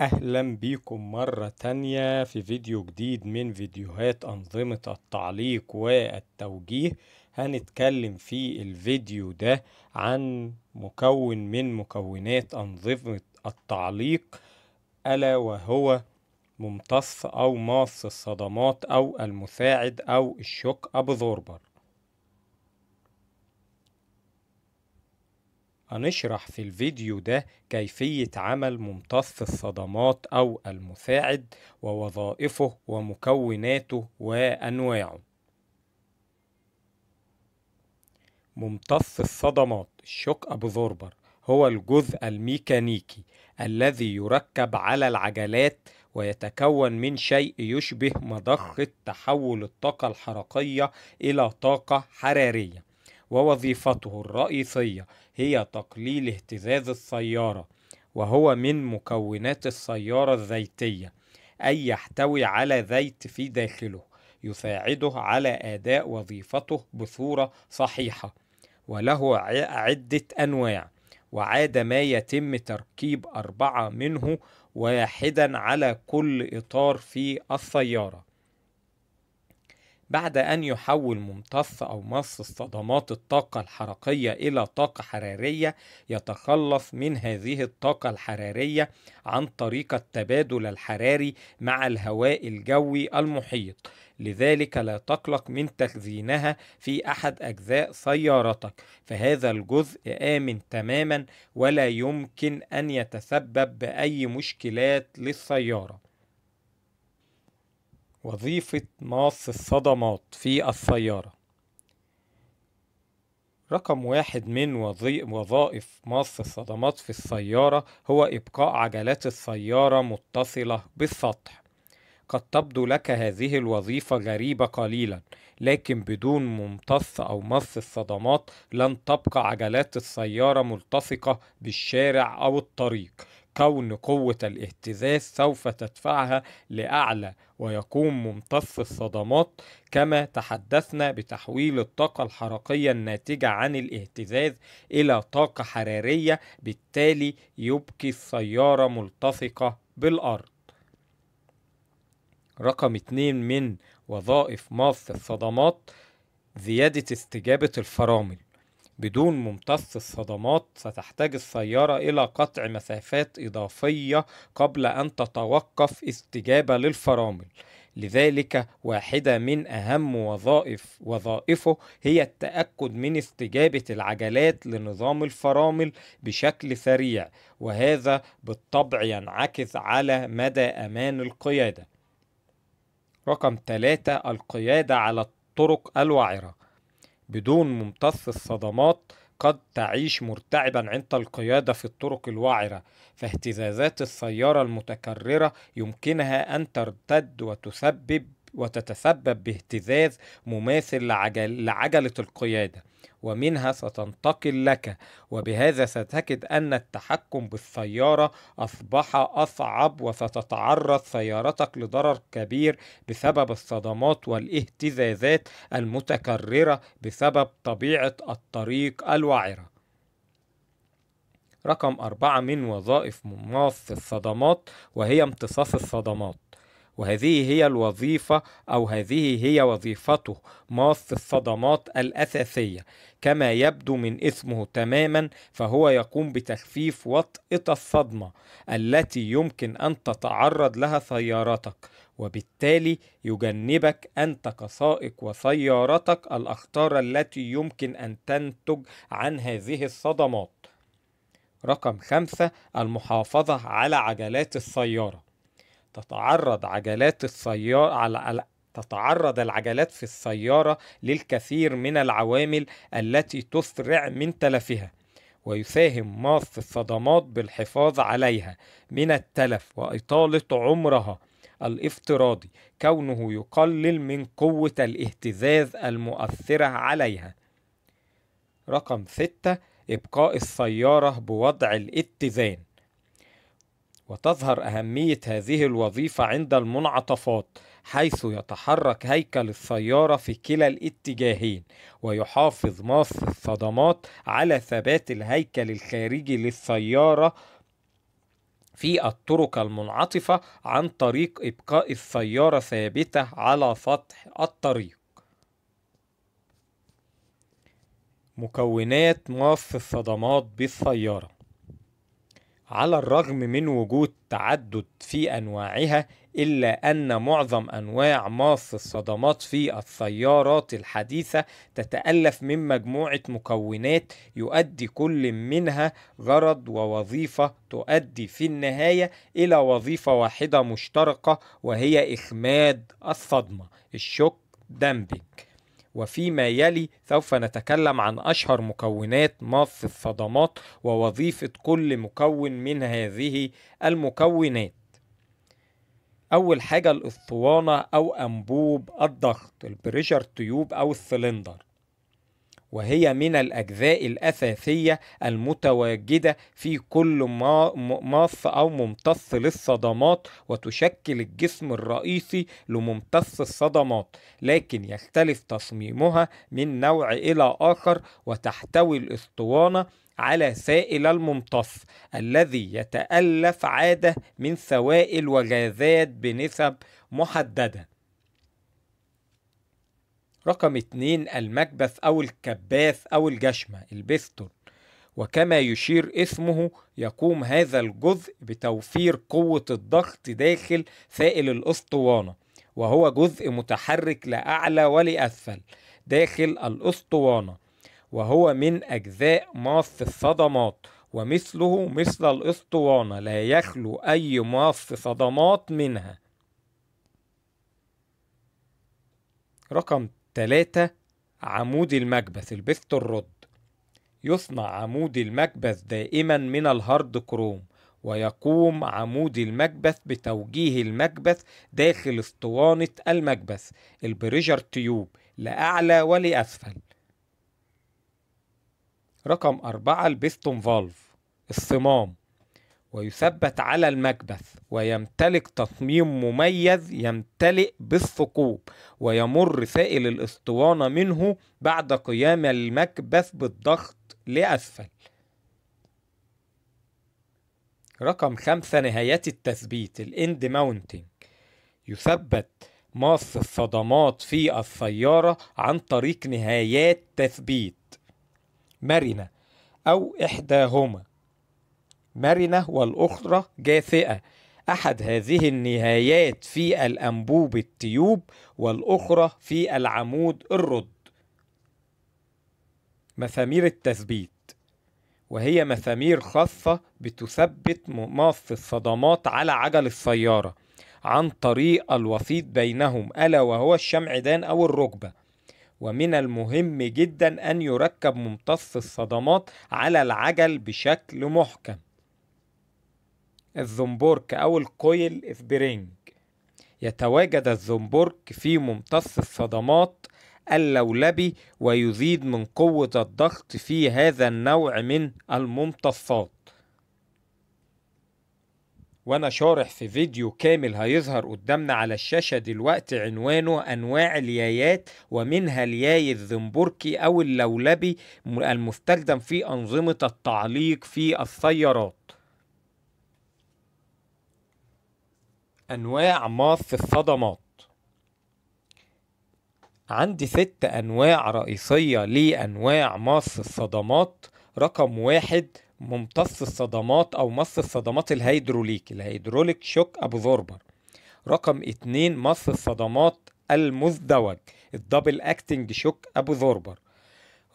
اهلا بيكم مرة تانية في فيديو جديد من فيديوهات انظمة التعليق والتوجيه هنتكلم في الفيديو ده عن مكون من مكونات انظمة التعليق الا وهو ممتص او ماص الصدمات او المساعد او الشوك ابزوربر هنشرح في الفيديو ده كيفية عمل ممتص الصدمات أو المساعد ووظائفه ومكوناته وأنواعه ممتص الصدمات الشق أبو زربر هو الجزء الميكانيكي الذي يركب على العجلات ويتكون من شيء يشبه مضخة تحول الطاقة الحركية إلى طاقة حرارية ووظيفته الرئيسية هي تقليل اهتزاز السيارة وهو من مكونات السيارة الزيتية أي يحتوي على زيت في داخله يساعده على أداء وظيفته بصورة صحيحة وله عدة أنواع وعاد ما يتم تركيب أربعة منه واحدا على كل إطار في السيارة بعد أن يحول ممتص أو مص الصدمات الطاقة الحرقية إلى طاقة حرارية يتخلص من هذه الطاقة الحرارية عن طريق التبادل الحراري مع الهواء الجوي المحيط لذلك لا تقلق من تخزينها في أحد أجزاء سيارتك فهذا الجزء آمن تماما ولا يمكن أن يتسبب بأي مشكلات للسيارة وظيفة ماص الصدمات في السيارة رقم واحد من وظائف ماص الصدمات في السيارة هو إبقاء عجلات السيارة متصلة بالسطح قد تبدو لك هذه الوظيفة غريبة قليلا لكن بدون ممتص أو مص الصدمات لن تبقى عجلات السيارة ملتصقة بالشارع أو الطريق كون قوة الاهتزاز سوف تدفعها لأعلى ويقوم ممتص الصدمات كما تحدثنا بتحويل الطاقة الحرقية الناتجة عن الاهتزاز إلى طاقة حرارية بالتالي يبقي السيارة ملتصقة بالأرض رقم 2 من وظائف مص الصدمات زيادة استجابة الفرامل بدون ممتص الصدمات ستحتاج السيارة إلى قطع مسافات إضافية قبل أن تتوقف استجابة للفرامل لذلك واحدة من أهم وظائف وظائفه هي التأكد من استجابة العجلات لنظام الفرامل بشكل سريع وهذا بالطبع ينعكس على مدى أمان القيادة رقم 3 القيادة على الطرق الوعرة بدون ممتص الصدمات قد تعيش مرتعبا عند القيادة في الطرق الوعرة فاهتزازات السيارة المتكررة يمكنها أن ترتد وتسبب وتتسبب باهتزاز مماثل لعجل لعجلة القيادة ومنها ستنتقل لك وبهذا ستجد أن التحكم بالسيارة أصبح أصعب وستتعرض سيارتك لضرر كبير بسبب الصدمات والاهتزازات المتكررة بسبب طبيعة الطريق الوعره رقم أربعة من وظائف مماث الصدمات وهي امتصاص الصدمات وهذه هي الوظيفة أو هذه هي وظيفته ماص الصدمات الأساسية كما يبدو من اسمه تماما فهو يقوم بتخفيف وطئة الصدمة التي يمكن أن تتعرض لها سيارتك وبالتالي يجنبك أنت كسائق وسيارتك الأخطار التي يمكن أن تنتج عن هذه الصدمات رقم خمسة المحافظة على عجلات السيارة تتعرض عجلات السيارة على تتعرض العجلات في السيارة للكثير من العوامل التي تسرع من تلفها ويساهم ماس الصدمات بالحفاظ عليها من التلف وإطالة عمرها الافتراضي كونه يقلل من قوة الاهتزاز المؤثرة عليها رقم 6 إبقاء السيارة بوضع الاتزان وتظهر أهمية هذه الوظيفة عند المنعطفات حيث يتحرك هيكل السيارة في كلا الاتجاهين ويحافظ ماس الصدمات على ثبات الهيكل الخارجي للسيارة في الطرق المنعطفة عن طريق إبقاء السيارة ثابتة على سطح الطريق مكونات ماس الصدمات بالسيارة على الرغم من وجود تعدد في انواعها الا ان معظم انواع ماس الصدمات في السيارات الحديثه تتالف من مجموعه مكونات يؤدي كل منها غرض ووظيفه تؤدي في النهايه الى وظيفه واحده مشتركه وهي اخماد الصدمه الشوك دامبينج وفيما يلي سوف نتكلم عن أشهر مكونات ماس الصدمات ووظيفة كل مكون من هذه المكونات أول حاجة الأسطوانة أو أنبوب الضغط البريشر تيوب أو السلندر وهي من الأجزاء الأساسية المتواجدة في كل ماص أو ممتص للصدمات وتشكل الجسم الرئيسي لممتص الصدمات لكن يختلف تصميمها من نوع إلى آخر وتحتوي الأسطوانة على سائل الممتص الذي يتألف عادة من سوائل وغازات بنسب محددة رقم اتنين المكبث أو الكباث أو الجشمة البستون وكما يشير اسمه يقوم هذا الجزء بتوفير قوة الضغط داخل سائل الأسطوانة وهو جزء متحرك لأعلى ولأسفل داخل الأسطوانة وهو من أجزاء ماص الصدمات ومثله مثل الأسطوانة لا يخلو أي ماص صدمات منها رقم 3 عمود المكبس البست الرد يصنع عمود المكبس دائما من الهارد كروم ويقوم عمود المكبس بتوجيه المكبس داخل اسطوانة المكبس البريجر تيوب لأعلى ولأسفل رقم أربعة البستون فالف الصمام ويثبت على المكبث ويمتلك تصميم مميز يمتلئ بالثقوب ويمر سائل الاسطوانة منه بعد قيام المكبث بالضغط لأسفل رقم خمسة نهايات التثبيت الاند ماونتنج يثبت ماص الصدمات في السيارة عن طريق نهايات تثبيت مرنة أو إحداهما مرنة والأخرى جاثئة أحد هذه النهايات في الأنبوب التيوب والأخرى في العمود الرد مسامير التثبيت وهي مسامير خاصة بتثبت مماص الصدمات على عجل السيارة عن طريق الوسيط بينهم ألا وهو الشمعدان أو الركبة ومن المهم جدا أن يركب ممتص الصدمات على العجل بشكل محكم الزنبرك أو الكويل سبرينج يتواجد الزنبرك في ممتص الصدمات اللولبي ويزيد من قوة الضغط في هذا النوع من الممتصات وانا شارح في فيديو كامل هيظهر قدامنا على الشاشة دلوقتي عنوانه انواع اليايات ومنها الياي الزنبركي او اللولبي المستخدم في انظمة التعليق في السيارات أنواع ماس الصدمات عندي ست أنواع رئيسية لأنواع ماس الصدمات رقم واحد ممتص الصدمات أو مص الصدمات الهيدروليك الهيدروليك شوك زوربر رقم اتنين مص الصدمات المزدوج الدبل اكتنج شوك زوربر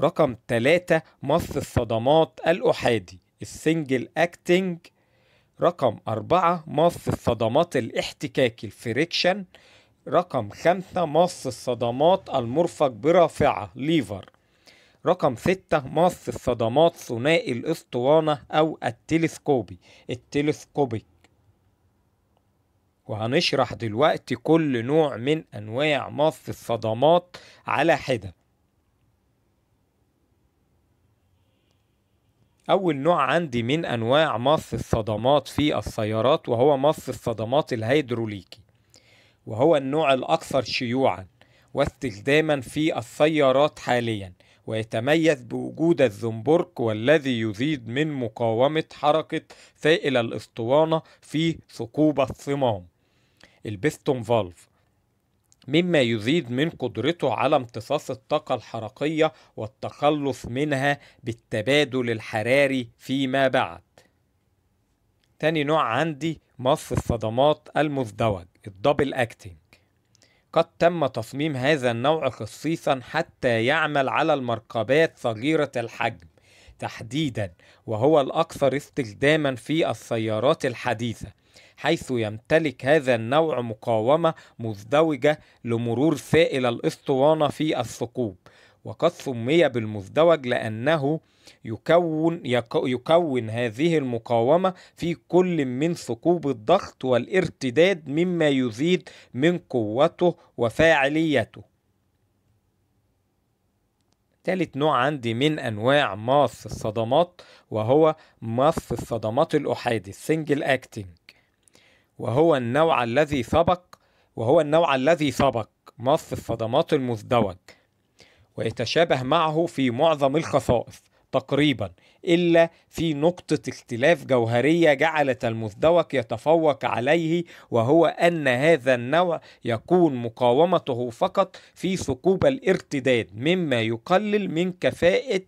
رقم تلاتة مص الصدمات الأحادي السنجل اكتنج رقم أربعة مص الصدمات الاحتكاكي الفريكشن رقم خمسة مص الصدمات المرفق برافعة ليفر رقم ستة مص الصدمات ثنائي الاسطوانة أو التلسكوبي التلسكوبيك وهنشرح دلوقتي كل نوع من أنواع مص الصدمات على حدة أول نوع عندي من أنواع مص الصدمات في السيارات وهو مص الصدمات الهيدروليكي وهو النوع الأكثر شيوعا واستخداما في السيارات حاليا ويتميز بوجود الزنبرك والذي يزيد من مقاومة حركة سائل الاسطوانة في ثقوب الصمام البستون فالف مما يزيد من قدرته على امتصاص الطاقة الحركية والتخلص منها بالتبادل الحراري فيما بعد تاني نوع عندي مص الصدمات المزدوج الدبل اكتنج قد تم تصميم هذا النوع خصيصا حتى يعمل على المركبات صغيرة الحجم تحديدا وهو الأكثر استخداما في السيارات الحديثة حيث يمتلك هذا النوع مقاومة مزدوجة لمرور سائل الأسطوانة في الثقوب وقد سمي بالمزدوج لأنه يكون, يكون هذه المقاومة في كل من ثقوب الضغط والارتداد مما يزيد من قوته وفاعليته تالت نوع عندي من أنواع ماس الصدمات وهو ماس الصدمات الأحادي single acting وهو النوع الذي سبق وهو النوع الذي سبق مص الصدمات المزدوج ويتشابه معه في معظم الخصائص تقريبا إلا في نقطة اختلاف جوهرية جعلت المزدوج يتفوق عليه وهو أن هذا النوع يكون مقاومته فقط في ثقوب الارتداد مما يقلل من كفاءة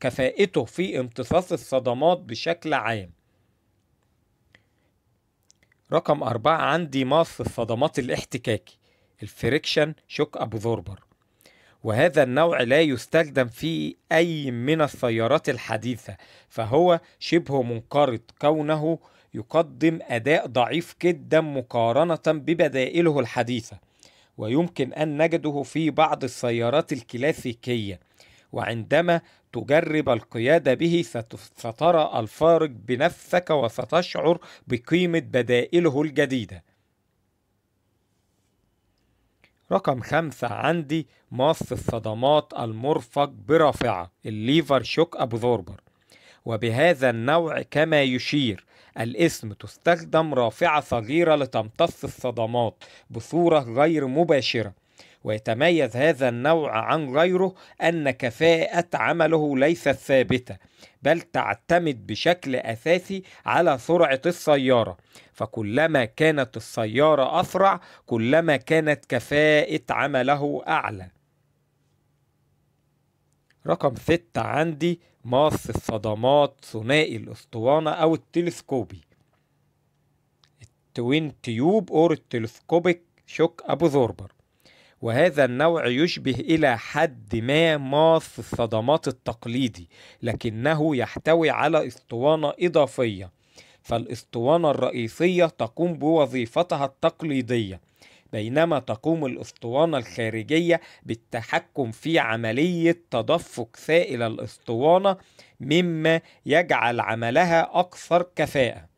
كفاءته في امتصاص الصدمات بشكل عام رقم أربعة عندي ماث الصدمات الاحتكاكي الفريكشن شوك أبزوربر وهذا النوع لا يستخدم في أي من السيارات الحديثة فهو شبه منقرض كونه يقدم أداء ضعيف جدا مقارنة ببدائله الحديثة ويمكن أن نجده في بعض السيارات الكلاسيكية وعندما تجرب القيادة به سترى الفارق بنفسك وستشعر بقيمة بدائله الجديدة رقم خمسة عندي مص الصدمات المرفق برافعة الليفر شوك أبزوربر وبهذا النوع كما يشير الاسم تستخدم رافعة صغيرة لتمتص الصدمات بصورة غير مباشرة ويتميز هذا النوع عن غيره أن كفاءة عمله ليست ثابتة بل تعتمد بشكل أساسي على سرعة السيارة فكلما كانت السيارة أسرع كلما كانت كفاءة عمله أعلى رقم ستة عندي ماس الصدمات ثنائي الأسطوانة أو التلسكوبي التوين تيوب أور التلسكوبيك شوك أبو زوربر وهذا النوع يشبه إلى حد ما ماث الصدمات التقليدي لكنه يحتوي على اسطوانة إضافية فالاسطوانة الرئيسية تقوم بوظيفتها التقليدية بينما تقوم الاسطوانة الخارجية بالتحكم في عملية تدفق سائل الاسطوانة مما يجعل عملها أكثر كفاءة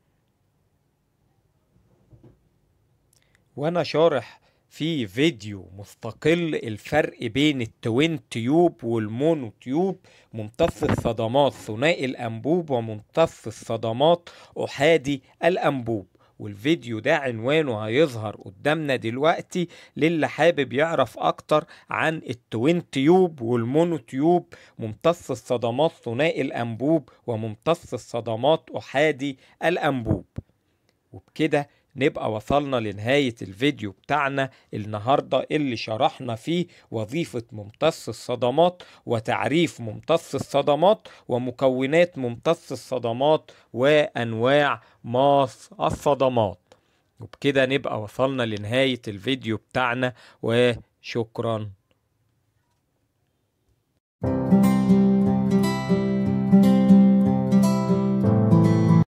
وأنا شارح في فيديو مستقل الفرق بين التوين تيوب والمونو تيوب ممتص الصدمات ثنائي الأنبوب وممتص الصدمات أحادي الأنبوب والفيديو ده عنوانه هيظهر قدامنا دلوقتي للي حابب يعرف اكتر عن التوين تيوب والمونو تيوب ممتص الصدمات ثنائي الانبوب وممتص الصدمات احادي الانبوب وبكده نبقى وصلنا لنهاية الفيديو بتاعنا النهاردة اللي شرحنا فيه وظيفة ممتص الصدمات وتعريف ممتص الصدمات ومكونات ممتص الصدمات وأنواع ماس الصدمات وبكده نبقى وصلنا لنهاية الفيديو بتاعنا وشكراً thank you